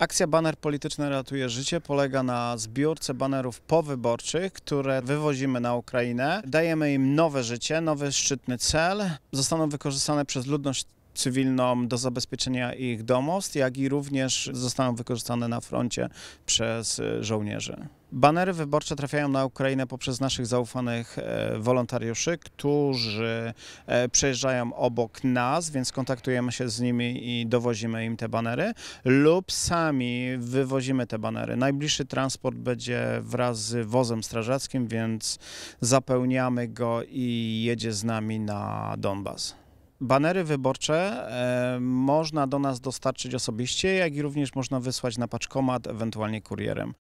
Akcja Baner Polityczny Ratuje Życie polega na zbiórce banerów powyborczych, które wywozimy na Ukrainę. Dajemy im nowe życie, nowy szczytny cel. Zostaną wykorzystane przez ludność cywilną do zabezpieczenia ich domostw, jak i również zostaną wykorzystane na froncie przez e, żołnierzy. Banery wyborcze trafiają na Ukrainę poprzez naszych zaufanych e, wolontariuszy, którzy e, przejeżdżają obok nas, więc kontaktujemy się z nimi i dowozimy im te banery, lub sami wywozimy te banery. Najbliższy transport będzie wraz z wozem strażackim, więc zapełniamy go i jedzie z nami na Donbas. Banery wyborcze e, można do nas dostarczyć osobiście, jak i również można wysłać na paczkomat, ewentualnie kurierem.